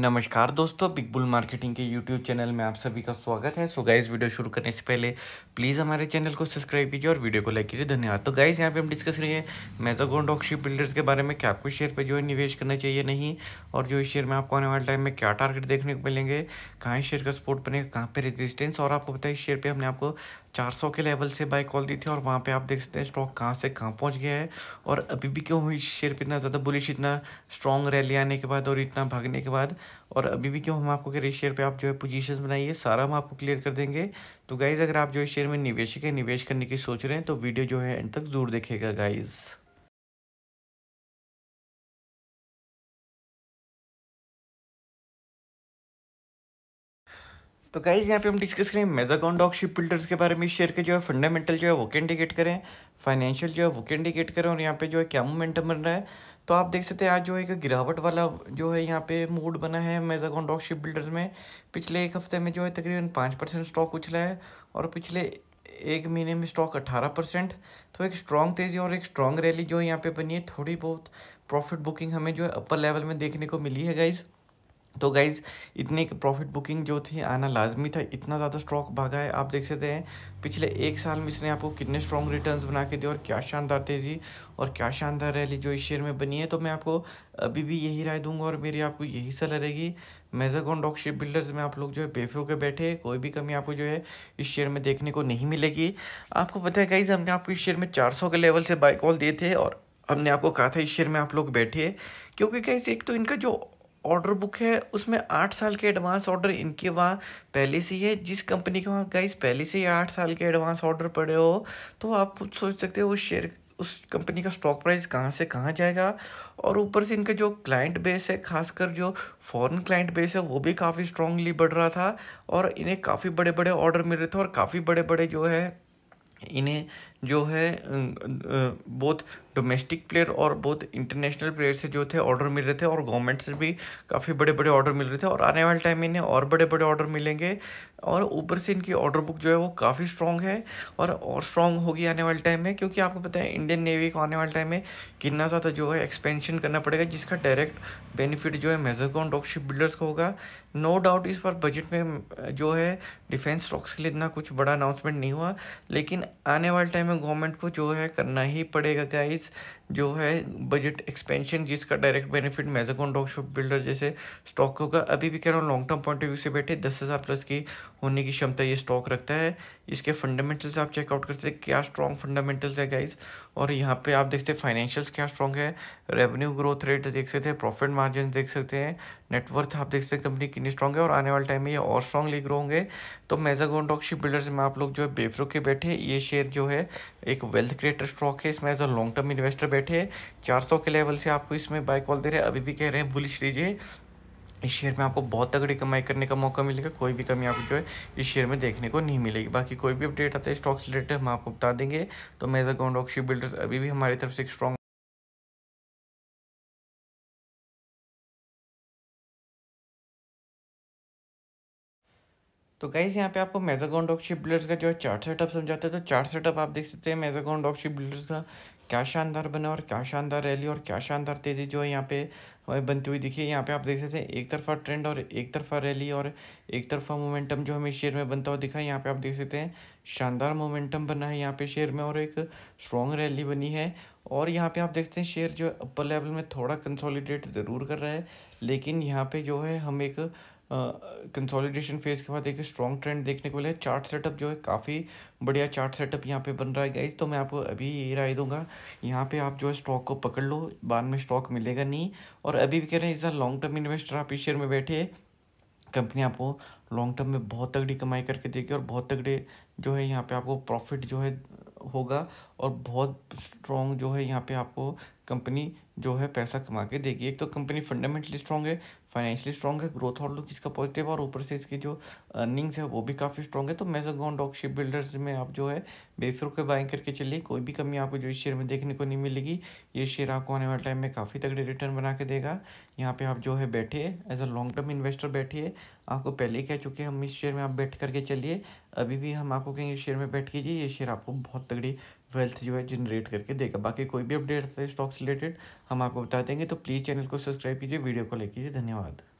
नमस्कार दोस्तों Big Bull Marketing के यूट्यूब चैनल में आप सभी का स्वागत है सो गाइज़ वीडियो शुरू करने से पहले प्लीज़ हमारे चैनल को सब्सक्राइब कीजिए और वीडियो को लाइक कीजिए धन्यवाद तो गाइज यहाँ पे हम डिस्कस करेंगे मेजागोन डॉक्शिप बिल्डर्स के बारे में क्या आपको शेयर पे जो है निवेश करना चाहिए नहीं और जो इस शेयर में आपको आने वाले टाइम में क्या टारगेट देखने को मिलेंगे कहाँ शेयर का सपोर्ट बनेगा कहाँ पर रेजिस्टेंस और आपको बताइए शेयर पर हमने आपको 400 के लेवल से बाय कॉल दी थी और वहाँ पे आप देख सकते हैं स्टॉक कहाँ से कहाँ पहुँच गया है और अभी भी क्यों हुई शेयर पर इतना ज़्यादा बुलिश इतना स्ट्रॉन्ग रैली आने के बाद और इतना भागने के बाद और अभी भी क्यों हम आपको कह रहे शेयर पे आप जो है पोजीशंस बनाइए सारा हम आपको क्लियर कर देंगे तो गाइज़ अगर आप जो है शेयर में निवेश है निवेश करने की सोच रहे हैं तो वीडियो जो है एंड तक ज़रूर देखेगा गाइज़ तो गाइज यहाँ पे हम डिस्कस करें मेज़ागॉन डॉग शिप बिल्डर्स के बारे में शेयर के जो है फंडामेंटल जो है वो इंडिकेट करें फाइनेंशियल जो है वो इंडिकेट करें और यहाँ पे जो है क्या मोमेंटम बन रहा है तो आप देख सकते हैं आज जो एक गिरावट वाला जो है यहाँ पे मूड बना है मेजागॉन डॉग शिप बिल्डर्स में पिछले एक हफ्ते में जो है तकरीबन पाँच परसेंट स्टॉक उछला है और पिछले एक महीने में स्टॉक अट्ठारह परसेंट तो एक स्ट्रॉन्ग तेज़ी और एक स्ट्रॉन्ग रैली जो यहाँ पे बनी है थोड़ी बहुत प्रॉफिट बुकिंग हमें जो है अपर लेवल में देखने को मिली है गाइज़ तो गाइज इतनी प्रॉफिट बुकिंग जो थी आना लाजमी था इतना ज़्यादा स्टॉक भागा है आप देख सकते हैं पिछले एक साल में इसने आपको कितने स्ट्रॉन्ग रिटर्न्स बना के दिए और क्या शानदार तेज़ी और क्या शानदार रैली जो इस शेयर में बनी है तो मैं आपको अभी भी यही राय दूंगा और मेरी आपको यही सलाह रहेगी मेजागोन डॉक शिप बिल्डर्स में आप लोग जो है बेफिक्र के बैठे कोई भी कमी आपको जो है इस शेयर में देखने को नहीं मिलेगी आपको पता है गाइज हमने आपको इस शेयर में चार के लेवल से बाइकॉल कॉल दिए थे और हमने आपको कहा था इस शेयर में आप लोग बैठिए क्योंकि कैसे एक तो इनका जो ऑर्डर बुक है उसमें आठ साल के एडवांस ऑर्डर इनके वहाँ पहले से ही है जिस कंपनी के वहाँ गाइस पहले से ही आठ साल के एडवांस ऑर्डर पड़े हो तो आप खुद सोच सकते हो उस शेयर उस कंपनी का स्टॉक प्राइस कहाँ से कहाँ जाएगा और ऊपर से इनका जो क्लाइंट बेस है खासकर जो फॉरेन क्लाइंट बेस है वो भी काफ़ी स्ट्रांगली बढ़ रहा था और इन्हें काफ़ी बड़े बड़े ऑर्डर मिल रहे थे और काफ़ी बड़े बड़े जो है इन्हें जो है अं, अं, अं, बहुत डोमेस्टिक प्लेयर और बहुत इंटरनेशनल प्लेयर से जो थे ऑर्डर मिल रहे थे और गवर्नमेंट से भी काफ़ी बड़े बड़े ऑर्डर मिल रहे थे और आने वाले टाइम में इन्हें और बड़े बड़े ऑर्डर मिलेंगे और ऊपर से इनकी ऑर्डर बुक जो है वो काफ़ी स्ट्रॉन्ग है और और स्ट्रॉन्ग होगी आने वाले टाइम में क्योंकि आपको पता है इंडियन नेवी को आने वाले टाइम में कितना ज़्यादा जो है एक्सपेंशन करना पड़ेगा जिसका डायरेक्ट बेनिफिट जो है मेजरकॉन डॉक शिप बिल्डर्स को होगा नो डाउट इस बार बजट में जो है डिफेंस स्टॉक्स के लिए इतना कुछ बड़ा अनाउंसमेंट नहीं हुआ लेकिन आने वाले टाइम में में गवर्नमेंट को जो है करना ही पड़ेगा गाइज जो है बजट एक्सपेंशन जिसका direct benefit Mazagon dock ship builder जैसे स्टॉक होगा अभी भी कह रहा हूँ long term point of view से बैठे दस हज़ार प्लस की होने की क्षमता ये स्टॉक रखता है इसके फंडामेंटल्स आप चेकआउट करते हैं क्या स्ट्रॉन्ग फंडामेंटल्स है गाइज और यहाँ पे आप देखते हैं फाइनेंशियल्स क्या स्ट्रॉन्ग है रेवेन्यू ग्रोथ रेट देख सकते हैं प्रॉफिट मार्जिन देख सकते हैं नेटवर्थ आप देख सकते हैं कंपनी कितनी स्ट्रॉन्ग है और आने वाले टाइम में ये और स्ट्रॉन्गली ग्रो होंगे तो मेजागोन डॉक शिप बिल्डर्स में आप लोग जो है बेफरुख के बैठे ये शेयर जो है एक वेल्थ क्रिएटर स्टॉक है इसमें as a long term investor बैठे 400 के लेवल से आपको इसमें बाय कॉल दे रहे हैं अभी भी कह रहे हैं बुलिश लीजिए इस शेयर में आपको बहुत तगड़ी कमाई करने का मौका मिलेगा कोई भी कमी आपको जो है इस शेयर में देखने को नहीं मिलेगी बाकी कोई भी अपडेट आता है स्टॉक्स रिलेटेड हम आपको बता देंगे तो मेजा गौंडॉक शिप बिल्डर्स अभी भी हमारी तरफ से एक स्ट्रॉन्ग तो गाइज यहाँ पे आपको मेजागॉन डॉक्शिप बिल्डर्स का जो है चार्ट सेटअप समझाते हैं तो चार्ट सेटअप आप देख सकते हैं मेजागॉन डॉक्शिप बिल्डर्स का क्या शानदार बना और क्या शानदार रैली और क्या शानदार तेज़ी जो है यहाँ पे हमें बनती हुई दिखी यहाँ पे आप देख सकते हैं एक तरफा ट्रेंड और एक तरफा रैली और एक तरफा मोमेंटम जो हमें शेयर में बनता हुआ दिखा है यहाँ पे आप देख सकते हैं शानदार मोमेंटम बना है यहाँ पे शेयर में और एक स्ट्रॉन्ग रैली बनी है और यहाँ पे आप देखते हैं शेयर जो अपर लेवल में थोड़ा कंसोलिडेट ज़रूर कर रहा है लेकिन यहाँ पे जो है हम एक कंसोलिडेशन फेज के बाद एक स्ट्रॉन्ग ट्रेंड देखने को मिला है चार्ट सेटअप जो है काफ़ी बढ़िया चार्ट सेटअप यहाँ पे बन रहा है गाइज तो मैं आपको अभी ये राय दूंगा यहाँ पे आप जो है स्टॉक को पकड़ लो बाद में स्टॉक मिलेगा नहीं और अभी भी कह रहे हैं इस लॉन्ग टर्म इन्वेस्टर आप इस शेयर में बैठे कंपनी आपको लॉन्ग टर्म में बहुत तगड़ी कमाई करके देगी और बहुत तगड़े जो है यहाँ पे आपको प्रॉफिट जो है होगा और बहुत स्ट्रॉन्ग जो है यहाँ पे आपको कंपनी जो है पैसा कमा के देगी एक तो कंपनी फंडामेंटली स्ट्रॉन्ग है फाइनेंशियली स्ट्रॉन्ग है ग्रोथ आउटलुक इसका पॉजिटिव है और ऊपर से इसकी जो अर्निंग्स है वो भी काफ़ी स्ट्रॉन्ग है तो मेजागॉन डॉक शिप बिल्डर्स में आप जो है के बाइंग करके चलिए कोई भी कमी आपको जो इस शेयर में देखने को नहीं मिलेगी ये शेयर आपको आने वाले टाइम में काफ़ी तगड़े रिटर्न बना के देगा यहाँ पे आप जो है बैठे as a long term investor बैठिए आपको पहले ही कह चुके हैं हम इस शेयर में आप बैठ करके चलिए अभी भी हम आपको कहेंगे शेयर में बैठ कीजिए ये शेयर आपको बहुत तगड़ी वेल्थ जो है जनरेट करके देगा बाकी कोई भी अपडेट आता है स्टॉक्स रिलेटेड हम आपको बता देंगे तो प्लीज़ चैनल को सब्सक्राइब कीजिए वीडियो को लाइक कीजिए धन्यवाद